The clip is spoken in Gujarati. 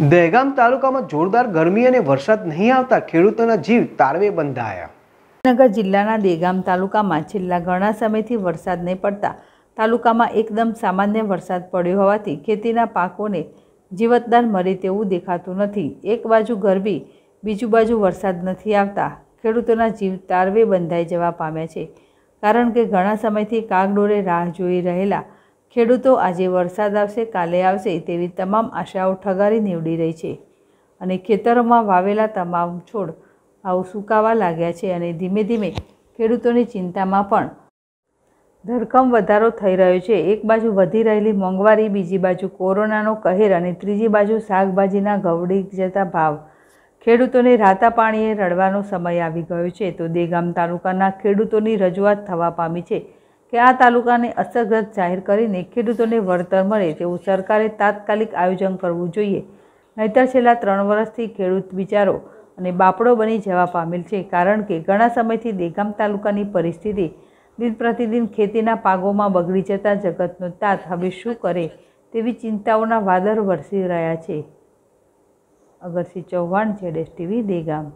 દહેગામ તાલુકામાં જોરદાર ગરમી અને વરસાદ નહીં આવતા ખેડૂતોના જીવ તારવે બંધાયા નગર જિલ્લાના દેગામ તાલુકામાં છેલ્લા ઘણા સમયથી વરસાદ નહીં પડતા તાલુકામાં એકદમ સામાન્ય વરસાદ પડ્યો હોવાથી ખેતીના પાકોને જીવતદાર મળે તેવું દેખાતું નથી એક બાજુ ગરમી બીજું બાજુ વરસાદ નથી આવતા ખેડૂતોના જીવ તારવે બંધાઈ જવા પામ્યા છે કારણ કે ઘણા સમયથી કાગડોરે રાહ જોઈ રહેલા ખેડૂતો આજે વરસાદ આવશે કાલે આવશે તેવી તમામ આશાઓ ઠગારી નીવડી રહી છે અને ખેતરોમાં વાવેલા તમામ છોડ આવો સુકાવા લાગ્યા છે અને ધીમે ધીમે ખેડૂતોની ચિંતામાં પણ ધરખમ વધારો થઈ રહ્યો છે એક બાજુ વધી રહેલી મોંઘવારી બીજી બાજુ કોરોનાનો કહેર અને ત્રીજી બાજુ શાકભાજીના ગવડી જતા ભાવ ખેડૂતોને રાતા પાણીએ રડવાનો સમય આવી ગયો છે તો દેગામ તાલુકાના ખેડૂતોની રજૂઆત થવા પામી છે કે આ તાલુકાને અસરગ્રસ્ત જાહેર કરીને ખેડૂતોને વળતર મળે તેવું સરકારે તાત્કાલિક આયોજન કરવું જોઈએ નહીતર છેલ્લા ત્રણ વર્ષથી ખેડૂત બિચારો અને બાપડો બની જવા પામેલ છે કારણ કે ઘણા સમયથી દેગામ તાલુકાની પરિસ્થિતિ દિન પ્રતિદિન ખેતીના પાગોમાં બગડી જતા જગતનો તાત હવે શું કરે તેવી ચિંતાઓના વાદર વરસી રહ્યા છે અગરસિંહ ચૌહાણ છે ટીવી દેગામ